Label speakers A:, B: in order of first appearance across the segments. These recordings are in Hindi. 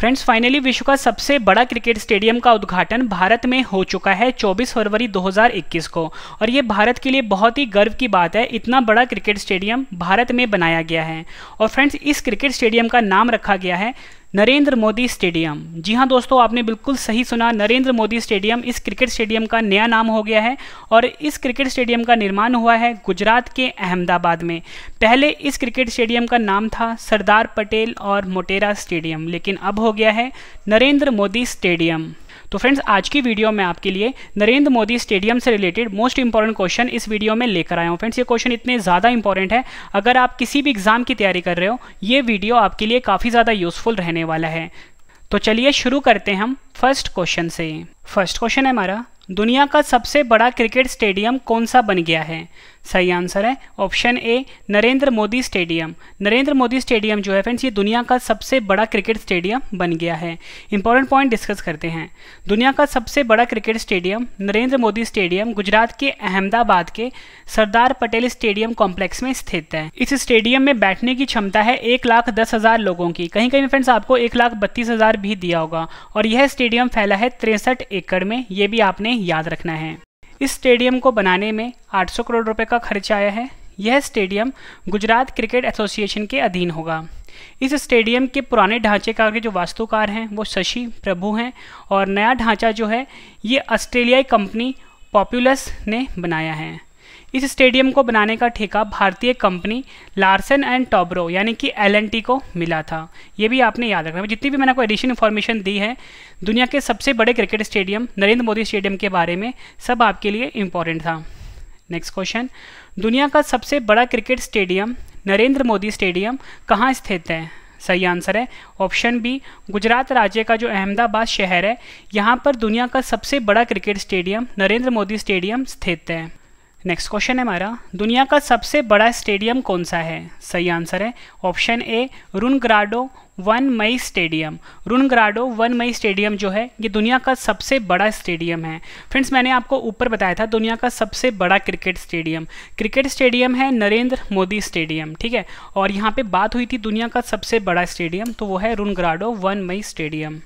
A: फ्रेंड्स फाइनली विश्व का सबसे बड़ा क्रिकेट स्टेडियम का उद्घाटन भारत में हो चुका है 24 फरवरी 2021 को और ये भारत के लिए बहुत ही गर्व की बात है इतना बड़ा क्रिकेट स्टेडियम भारत में बनाया गया है और फ्रेंड्स इस क्रिकेट स्टेडियम का नाम रखा गया है नरेंद्र मोदी स्टेडियम जी हाँ दोस्तों आपने बिल्कुल सही सुना नरेंद्र मोदी स्टेडियम इस क्रिकेट स्टेडियम का नया नाम हो गया है और इस क्रिकेट स्टेडियम का निर्माण हुआ है गुजरात के अहमदाबाद में पहले इस क्रिकेट स्टेडियम का नाम था सरदार पटेल और मोटेरा स्टेडियम लेकिन अब हो गया है नरेंद्र मोदी स्टेडियम तो फ्रेंड्स आज की वीडियो में आपके लिए नरेंद्र मोदी स्टेडियम से रिलेटेड मोस्ट इंपॉर्टेंट क्वेश्चन इस वीडियो में लेकर आया हूँ फ्रेंड्स ये क्वेश्चन इतने ज़्यादा इंपॉर्टेंट है अगर आप किसी भी एग्जाम की तैयारी कर रहे हो ये वीडियो आपके लिए काफ़ी ज़्यादा यूजफुल रहने वाला है तो चलिए शुरू करते हैं हम फर्स्ट क्वेश्चन से फर्स्ट क्वेश्चन है हमारा दुनिया का सबसे बड़ा क्रिकेट स्टेडियम कौन सा बन गया है सही आंसर है option A Narendra Modi stadium Narendra Modi stadium जो है फ्रेंड्स ये दुनिया का सबसे बड़ा क्रिकेट स्टेडियम बन गया है इंपॉर्टेंट पॉइंट डिस्कस करते हैं दुनिया का सबसे बड़ा cricket stadium Narendra Modi stadium Gujarat के अहमदाबाद के सरदार पटेल स्टेडियम कॉम्प्लेक्स में स्थित है इस स्टेडियम में बैठने की क्षमता है एक लाख दस हजार लोगों की कहीं कहीं फ्रेंड्स आपको एक लाख बत्तीस हजार भी दिया होगा और यह स्टेडियम फैला है तिरसठ एकड़ में ये भी आपने याद रखना है इस स्टेडियम को बनाने में 800 करोड़ रुपए का खर्च आया है यह स्टेडियम गुजरात क्रिकेट एसोसिएशन के अधीन होगा इस स्टेडियम के पुराने ढांचेकार के जो वास्तुकार हैं वो शशि प्रभु हैं और नया ढांचा जो है ये ऑस्ट्रेलियाई कंपनी पॉपुलस ने बनाया है इस स्टेडियम को बनाने का ठेका भारतीय कंपनी लार्सन एंड टॉब्रो यानी कि एल को मिला था ये भी आपने याद रखना जितनी भी मैंने आपको एडिशन इन्फॉर्मेशन दी है दुनिया के सबसे बड़े cricket stadium Narendra Modi stadium के बारे में सब आपके लिए इम्पॉर्टेंट था नेक्स्ट क्वेश्चन दुनिया का सबसे बड़ा cricket stadium Narendra Modi stadium कहाँ स्थित है सही आंसर है ऑप्शन बी गुजरात राज्य का जो अहमदाबाद शहर है यहाँ पर दुनिया का सबसे बड़ा cricket stadium Narendra Modi stadium स्थित है नेक्स्ट क्वेश्चन है हमारा दुनिया का सबसे बड़ा स्टेडियम कौन सा है सही आंसर है option A Rungrado one May stadium Rungrado one May stadium जो है ये दुनिया का सबसे बड़ा स्टेडियम है फ्रेंड्स मैंने आपको ऊपर बताया था दुनिया का सबसे बड़ा क्रिकेट स्टेडियम क्रिकेट स्टेडियम है नरेंद्र मोदी स्टेडियम ठीक है और यहाँ पर बात हुई थी दुनिया का सबसे बड़ा स्टेडियम तो वो है Rungrado one May stadium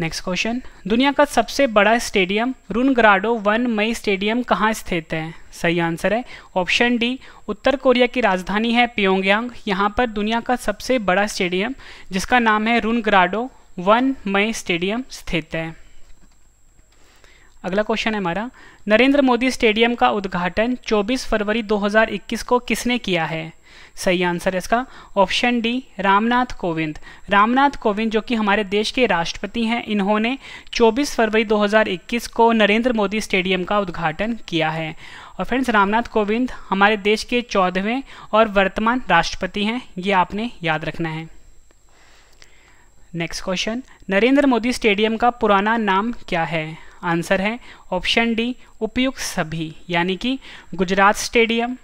A: next question दुनिया का सबसे बड़ा stadium Rungrado one May stadium कहाँ स्थित है सही आंसर है ऑप्शन डी उत्तर कोरिया की राजधानी है प्योंगयांग यहाँ पर दुनिया का सबसे बड़ा स्टेडियम जिसका नाम है रुनग्राडो वन मई स्टेडियम स्थित है अगला क्वेश्चन है हमारा नरेंद्र मोदी स्टेडियम का उद्घाटन 24 फरवरी 2021 को किसने किया है सही आंसर है इसका ऑप्शन डी रामनाथ कोविंद रामनाथ कोविंद जो कि हमारे देश के राष्ट्रपति हैं इन्होंने 24 फरवरी 2021 को नरेंद्र मोदी स्टेडियम का उद्घाटन किया है और फ्रेंड्स रामनाथ कोविंद हमारे देश के चौदहवें और वर्तमान राष्ट्रपति हैं ये आपने याद रखना है next question Narendra Modi stadium का पुराना नाम क्या है आंसर है ऑप्शन डी उपयुक्त सभी यानी कि Gujarat stadium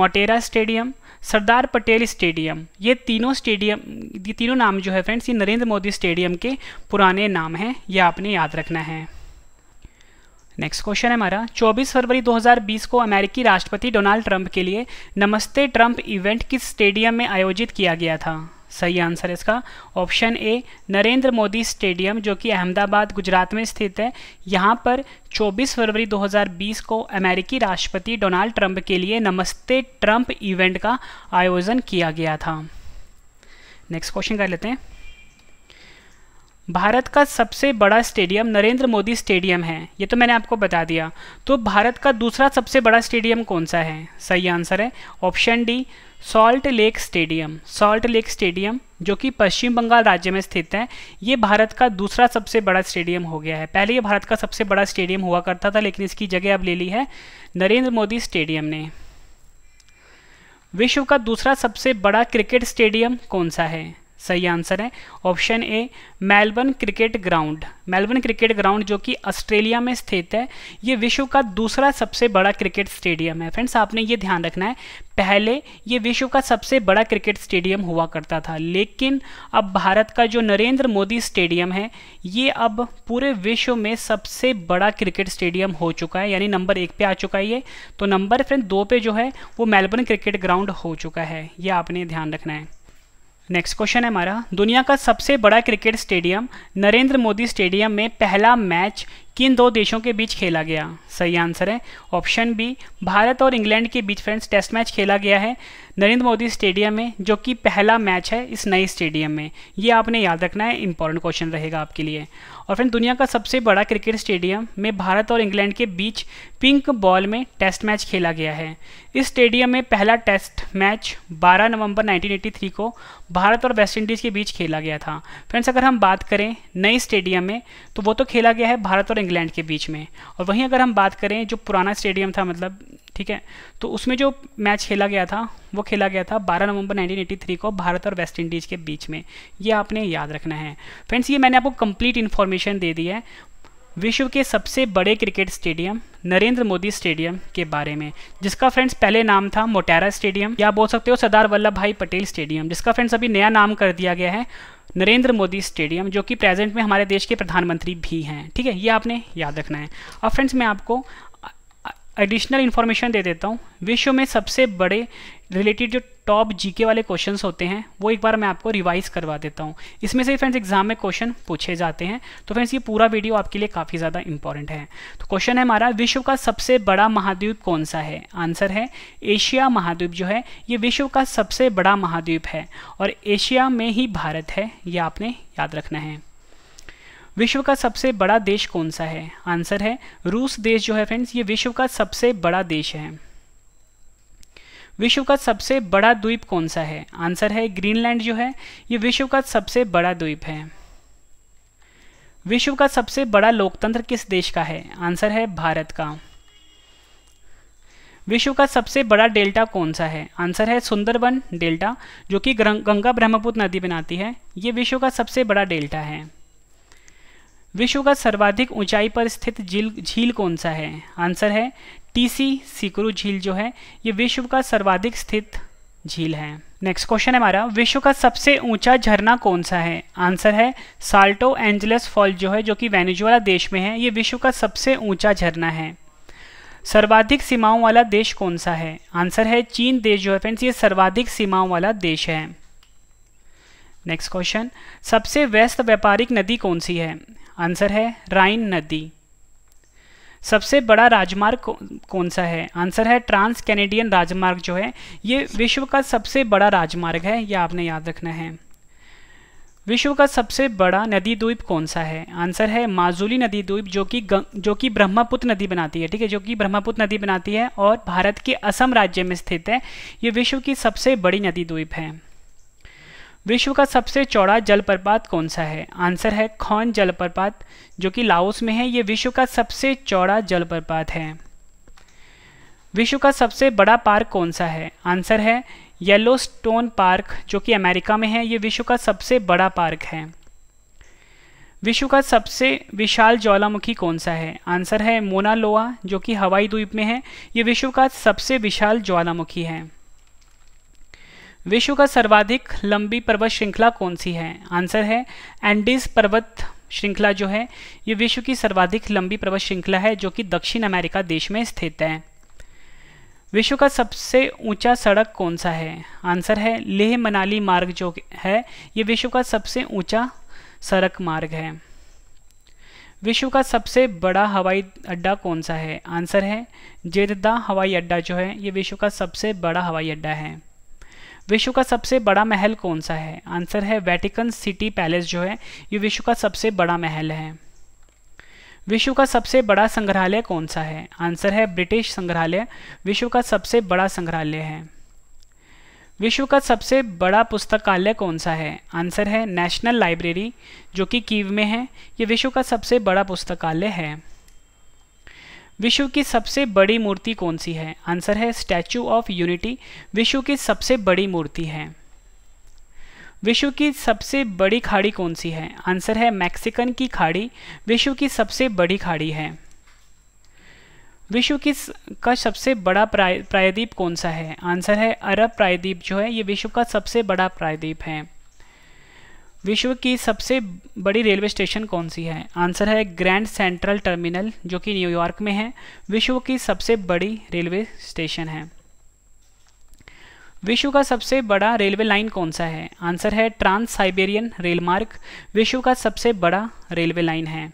A: Motera stadium Sardar Patel stadium ये तीनों स्टेडियम ये तीनों नाम जो है फ्रेंड्स ये नरेंद्र मोदी स्टेडियम के पुराने नाम हैं ये आपने याद रखना है नेक्स्ट क्वेश्चन है हमारा 24 फरवरी 2020 को अमेरिकी राष्ट्रपति डोनाल्ड ट्रंप के लिए नमस्ते ट्रंप इवेंट किस स्टेडियम में आयोजित किया गया था सही आंसर है इसका option A Narendra Modi stadium जो कि अहमदाबाद गुजरात में स्थित है यहाँ पर 24 फरवरी 2020 को अमेरिकी राष्ट्रपति डोनाल्ड ट्रंप के लिए नमस्ते ट्रंप इवेंट का आयोजन किया गया था नेक्स्ट क्वेश्चन कर लेते हैं भारत का सबसे बड़ा स्टेडियम नरेंद्र मोदी स्टेडियम है ये तो मैंने आपको बता दिया तो भारत का दूसरा सबसे बड़ा स्टेडियम कौन सा है सही आंसर है option D Salt Lake stadium Salt Lake stadium जो कि पश्चिम बंगाल राज्य में स्थित है ये भारत का दूसरा सबसे बड़ा स्टेडियम हो गया है पहले ये भारत का सबसे बड़ा स्टेडियम हुआ करता था लेकिन इसकी जगह अब ले ली है नरेंद्र मोदी स्टेडियम ने विश्व का दूसरा सबसे बड़ा क्रिकेट स्टेडियम कौन सा है सही आंसर है option A Melbourne cricket ground Melbourne cricket ground जो कि ऑस्ट्रेलिया में स्थित है ये विश्व का दूसरा सबसे बड़ा क्रिकेट स्टेडियम है फ्रेंड्स आपने ये ध्यान रखना है पहले ये विश्व का सबसे बड़ा क्रिकेट स्टेडियम हुआ करता था लेकिन अब भारत का जो नरेंद्र मोदी स्टेडियम है ये अब पूरे विश्व में सबसे बड़ा क्रिकेट स्टेडियम हो चुका है यानी नंबर एक पे आ चुका है ये तो नंबर फ्रेंड दो पे जो है वो मेलबर्न क्रिकेट ग्राउंड हो चुका है ये आपने ध्यान रखना है नेक्स्ट क्वेश्चन है हमारा दुनिया का सबसे बड़ा cricket stadium Narendra Modi stadium में पहला मैच किन दो देशों के बीच खेला गया सही आंसर है ऑप्शन बी भारत और इंग्लैंड के बीच फ्रेंड्स टेस्ट मैच खेला गया है नरेंद्र मोदी स्टेडियम में जो कि पहला मैच है इस नए स्टेडियम में ये आपने याद रखना है इंपॉर्टेंट क्वेश्चन रहेगा आपके लिए और फ्रेंड दुनिया का सबसे बड़ा क्रिकेट स्टेडियम में भारत और इंग्लैंड के बीच पिंक बॉल में टेस्ट मैच खेला गया है इस स्टेडियम में पहला टेस्ट मैच 12 नवंबर 1983 को भारत और वेस्ट इंडीज़ के बीच खेला गया था फ्रेंड्स अगर हम बात करें नए स्टेडियम में तो वो तो खेला गया है भारत और इंग्लैंड के बीच में और वहीं अगर हम बात करें जो पुराना स्टेडियम था मतलब ठीक है तो उसमें जो मैच खेला गया था वो खेला गया था 12 नवंबर 1983 को भारत और वेस्ट इंडीज़ के बीच में ये आपने याद रखना है फ्रेंड्स ये मैंने आपको कंप्लीट इन्फॉर्मेशन दे दी है विश्व के सबसे बड़े cricket stadium Narendra Modi stadium के बारे में जिसका फ्रेंड्स पहले नाम था मोटेरा स्टेडियम या बोल सकते हो सरदार वल्लभ भाई पटेल स्टेडियम जिसका फ्रेंड्स अभी नया नाम कर दिया गया है नरेंद्र मोदी स्टेडियम जो कि प्रेजेंट में हमारे देश के प्रधानमंत्री भी हैं ठीक है ये आपने याद रखना है और फ्रेंड्स मैं आपको एडिशनल इन्फॉर्मेशन दे देता हूँ विश्व में सबसे बड़े रिलेटेड जो टॉप जीके वाले क्वेश्चंस होते हैं वो एक बार मैं आपको रिवाइज करवा देता हूँ इसमें से फ्रेंड्स एग्जाम में क्वेश्चन पूछे जाते हैं तो फ्रेंड्स ये पूरा वीडियो आपके लिए काफ़ी ज़्यादा इंपॉर्टेंट है तो क्वेश्चन है हमारा विश्व का सबसे बड़ा महाद्वीप कौन सा है आंसर है एशिया महाद्वीप जो है ये विश्व का सबसे बड़ा महाद्वीप है और एशिया में ही भारत है ये आपने याद रखना है विश्व का सबसे बड़ा देश कौन सा है आंसर है रूस देश जो है फ्रेंड्स ये विश्व का सबसे बड़ा देश है विश्व का सबसे बड़ा द्वीप कौन सा है आंसर है ग्रीनलैंड जो है ये विश्व का सबसे बड़ा द्वीप है विश्व का सबसे बड़ा लोकतंत्र किस देश का है आंसर है भारत का विश्व का सबसे बड़ा डेल्टा कौन सा है आंसर है सुंदरबन डेल्टा जो कि गंगा ब्रह्मपुत्र नदी बनाती है ये विश्व का सबसे बड़ा डेल्टा है विश्व का सर्वाधिक ऊंचाई पर स्थित झील झील कौन सा है आंसर है टीसी सिकुरु झील जो है ये विश्व का सर्वाधिक स्थित झील है नेक्स्ट क्वेश्चन है हमारा विश्व का सबसे ऊंचा झरना कौन सा है आंसर है साल्टो एंजलस फॉल जो है जो कि वेनेजुएला देश में है ये विश्व का सबसे ऊंचा झरना है सर्वाधिक सीमाओं वाला देश कौन सा है आंसर है चीन देश जो है फ्रेंड्स ये सर्वाधिक सीमाओं वाला देश है नेक्स्ट क्वेश्चन सबसे व्यस्त व्यापारिक नदी कौन सी है आंसर है राइन नदी सबसे बड़ा राजमार्ग कौन सा है आंसर है ट्रांस कैनेडियन राजमार्ग जो है ये विश्व का सबसे बड़ा राजमार्ग है ये आपने याद रखना है विश्व का सबसे बड़ा नदी द्वीप कौन सा है आंसर है माजुली नदी द्वीप जो कि जो कि ब्रह्मपुत्र नदी बनाती है ठीक है जो कि ब्रह्मपुत्र नदी बनाती है और भारत के असम राज्य में स्थित है ये विश्व की सबसे बड़ी नदी द्वीप है विश्व का सबसे चौड़ा जलप्रपात कौन सा है आंसर है खौन जलप्रपात जो कि लाओस में है ये विश्व का सबसे चौड़ा जलप्रपात है विश्व का सबसे बड़ा पार्क कौन सा है आंसर है येलो स्टोन पार्क जो कि अमेरिका में है ये विश्व का सबसे बड़ा पार्क है विश्व का सबसे विशाल ज्वालामुखी कौन सा है आंसर है मोनालोआ जो कि हवाई द्वीप में है ये विश्व का सबसे विशाल ज्वालामुखी है विश्व का सर्वाधिक लंबी पर्वत श्रृंखला कौन सी है आंसर है एंडीज पर्वत श्रृंखला जो है ये विश्व की सर्वाधिक लंबी पर्वत श्रृंखला है जो कि दक्षिण अमेरिका देश में स्थित है विश्व का सबसे ऊंचा सड़क कौन सा है आंसर है लेह मनाली मार्ग जो है ये विश्व का सबसे ऊंचा सड़क मार्ग है विश्व का सबसे बड़ा हवाई अड्डा कौन सा है आंसर है जेदा हवाई अड्डा जो है ये विश्व का सबसे बड़ा हवाई अड्डा है विश्व का सबसे बड़ा महल कौन सा है आंसर है वेटिकन सिटी पैलेस जो है ये विश्व का सबसे बड़ा महल है विश्व का सबसे बड़ा संग्रहालय कौन सा है आंसर है ब्रिटिश संग्रहालय विश्व का सबसे बड़ा संग्रहालय है विश्व का सबसे बड़ा पुस्तकालय कौन सा है आंसर है नेशनल लाइब्रेरी जो कि कीव में है ये विश्व का सबसे बड़ा पुस्तकालय है विश्व की सबसे बड़ी मूर्ति कौन सी है आंसर है स्टैचू ऑफ यूनिटी विश्व की सबसे बड़ी मूर्ति है विश्व की सबसे बड़ी खाड़ी कौन सी है आंसर है मैक्सिकन की खाड़ी विश्व की सबसे बड़ी खाड़ी है विश्व की का सबसे बड़ा प्रायद्वीप कौन सा है आंसर है अरब प्रायद्वीप जो है ये विश्व का सबसे बड़ा प्रायद्वीप है विश्व की सबसे बड़ी रेलवे स्टेशन कौन सी है आंसर है ग्रैंड सेंट्रल टर्मिनल जो कि न्यूयॉर्क में है विश्व की सबसे बड़ी रेलवे स्टेशन है विश्व का सबसे बड़ा रेलवे लाइन कौन सा है आंसर है ट्रांस साइबेरियन रेलमार्ग विश्व का सबसे बड़ा रेलवे लाइन है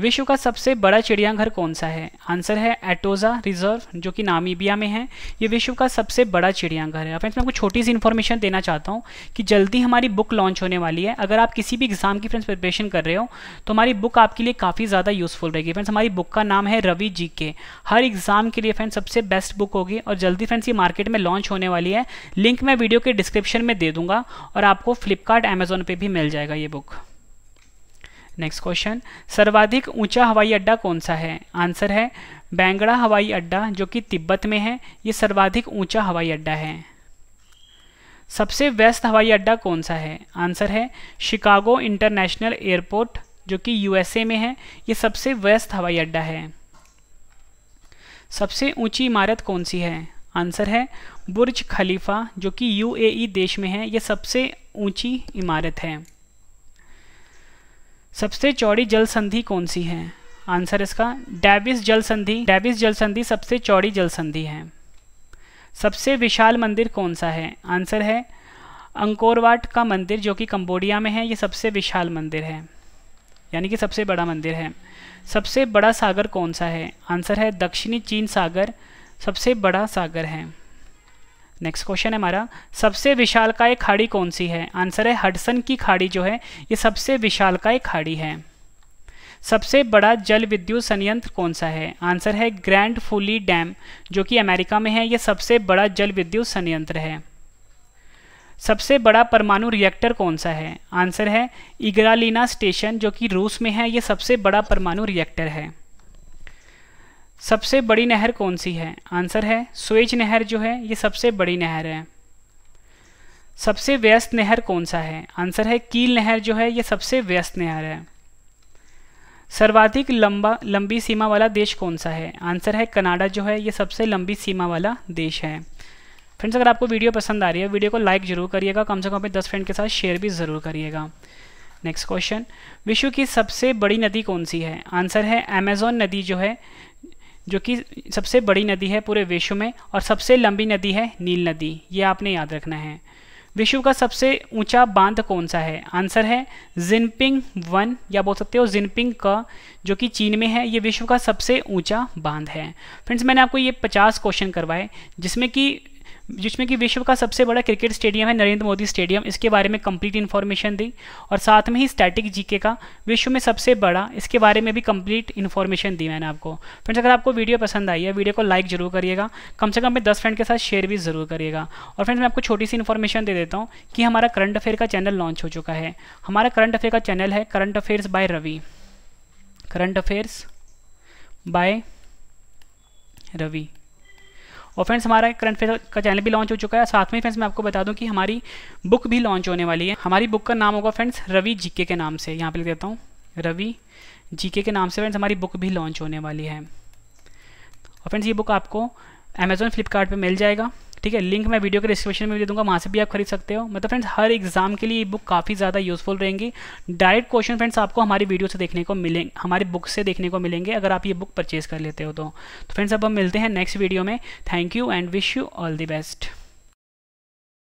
A: विश्व का सबसे बड़ा चिड़ियाघर कौन सा है आंसर है एटोजा रिजर्व जो कि नामीबिया में है ये विश्व का सबसे बड़ा चिड़ियाघर है फ्रेंड्स मैं आपको छोटी सी इन्फॉर्मेशन देना चाहता हूँ कि जल्दी हमारी बुक लॉन्च होने वाली है अगर आप किसी भी एग्जाम की फ्रेंड्स प्रिपरेशन कर रहे हो तो हमारी बुक आपके लिए काफ़ी ज़्यादा यूजफुल रहेगी फ्रेंड्स हमारी बुक का नाम है रवि जी के हर एग्जाम के लिए फ्रेंड्स सबसे बेस्ट बुक होगी और जल्दी फ्रेंड्स ये मार्केट में लॉन्च होने वाली है लिंक मैं वीडियो के डिस्क्रिप्शन में दे दूंगा और आपको फ्लिपकार्ट एमेजोन पर भी मिल जाएगा ये बुक नेक्स्ट क्वेश्चन सर्वाधिक ऊंचा हवाई अड्डा कौन सा है आंसर है बैंगड़ा हवाई अड्डा जो कि तिब्बत में है ये सर्वाधिक ऊंचा हवाई अड्डा है सबसे व्यस्त हवाई अड्डा कौन सा है आंसर है शिकागो इंटरनेशनल एयरपोर्ट जो कि यूएसए में है ये सबसे व्यस्त हवाई अड्डा है सबसे ऊंची इमारत कौन सी है आंसर है बुर्ज खलीफा जो कि यूएई e देश में है यह सबसे ऊंची इमारत है सबसे चौड़ी जल संधि कौन सी है आंसर इसका डैबिस जल संधि डैबिस जल संधि सबसे चौड़ी जल संधि है सबसे विशाल मंदिर कौन सा है आंसर है अंकोरवाट का मंदिर जो कि कंबोडिया में है ये सबसे विशाल मंदिर है यानी कि सबसे बड़ा मंदिर है सबसे बड़ा सागर कौन सा है आंसर है दक्षिणी चीन सागर सबसे बड़ा सागर है नेक्स्ट क्वेश्चन है हमारा सबसे विशाल विशालकाय खाड़ी कौन सी है आंसर है हडसन की खाड़ी जो है ये सबसे विशाल विशालकाय खाड़ी है सबसे बड़ा जल विद्युत संयंत्र कौन सा है आंसर है ग्रैंड फूली डैम जो कि अमेरिका में है यह सबसे बड़ा जल विद्युत संयंत्र है सबसे बड़ा परमाणु रिएक्टर कौन सा है आंसर है इगरालीना स्टेशन जो कि रूस में है यह सबसे बड़ा परमाणु रिएक्टर है सबसे बड़ी नहर कौन सी है आंसर है स्वेज नहर जो है ये सबसे बड़ी नहर है सबसे व्यस्त नहर कौन सा है आंसर है कील नहर जो है ये सबसे व्यस्त नहर है सर्वाधिक लंबा लंबी सीमा वाला देश कौन सा है आंसर है कनाडा जो है ये सबसे लंबी सीमा वाला देश है फ्रेंड्स अगर आपको वीडियो पसंद आ रही है वीडियो को लाइक जरूर करिएगा कम से कम अपने दस फ्रेंड के साथ शेयर भी ज़रूर करिएगा नेक्स्ट क्वेश्चन विश्व की सबसे बड़ी नदी कौन सी है आंसर है अमेजोन नदी जो है जो कि सबसे बड़ी नदी है पूरे विश्व में और सबसे लंबी नदी है नील नदी ये आपने याद रखना है विश्व का सबसे ऊंचा बांध कौन सा है आंसर है जिनपिंग वन या बोल सकते हो जिनपिंग का जो कि चीन में है ये विश्व का सबसे ऊंचा बांध है फ्रेंड्स मैंने आपको ये 50 क्वेश्चन करवाए जिसमें कि जिसमें कि विश्व का सबसे बड़ा क्रिकेट स्टेडियम है नरेंद्र मोदी स्टेडियम इसके बारे में कंप्लीट इन्फॉर्मेशन दी और साथ में ही स्टैटिक जीके का विश्व में सबसे बड़ा इसके बारे में भी कंप्लीट इन्फॉर्मेशन दी मैंने आपको फ्रेंड्स अगर आपको वीडियो पसंद आई है वीडियो को लाइक जरूर करिएगा कम से कम अपने दस फ्रेंड के साथ शेयर भी जरूर करिएगा और फ्रेंड्स मैं आपको छोटी सी इन्फॉर्मेशन दे देता हूँ कि हमारा करंट अफेयर का चैनल लॉन्च हो चुका है हमारा करंट अफेयर का चैनल है current affairs by Ravi current affairs by Ravi और फ्रेंड्स हमारा करंट अफेयर का चैनल भी लॉन्च हो चुका है साथ में फ्रेंड्स मैं आपको बता दूं कि हमारी बुक भी लॉन्च होने वाली है हमारी बुक का नाम होगा फ्रेंड्स रवि जीके के नाम से यहाँ पर लिख देता हूँ रवि जीके के नाम से फ्रेंड्स हमारी बुक भी लॉन्च होने वाली है और फ्रेंड्स ये बुक आपको अमेज़ोन फ्लिपकार्ट मिल जाएगा ठीक है लिंक मैं वीडियो के डिस्क्रिप्शन में दे दूंगा वहाँ से भी आप खरीद सकते हो मतलब फ्रेंड्स हर एग्जाम के लिए बुक काफ़ी ज़्यादा यूजफुल रहेंगी डायरेक्ट क्वेश्चन फ्रेंड्स आपको हमारी वीडियो से देखने को मिलेंगे हमारी बुक से देखने को मिलेंगे अगर आप ये बुक परचेज कर लेते हो तो फ्रेंड्स तो अब हम मिलते हैं नेक्स्ट वीडियो में thank you and wish you all the best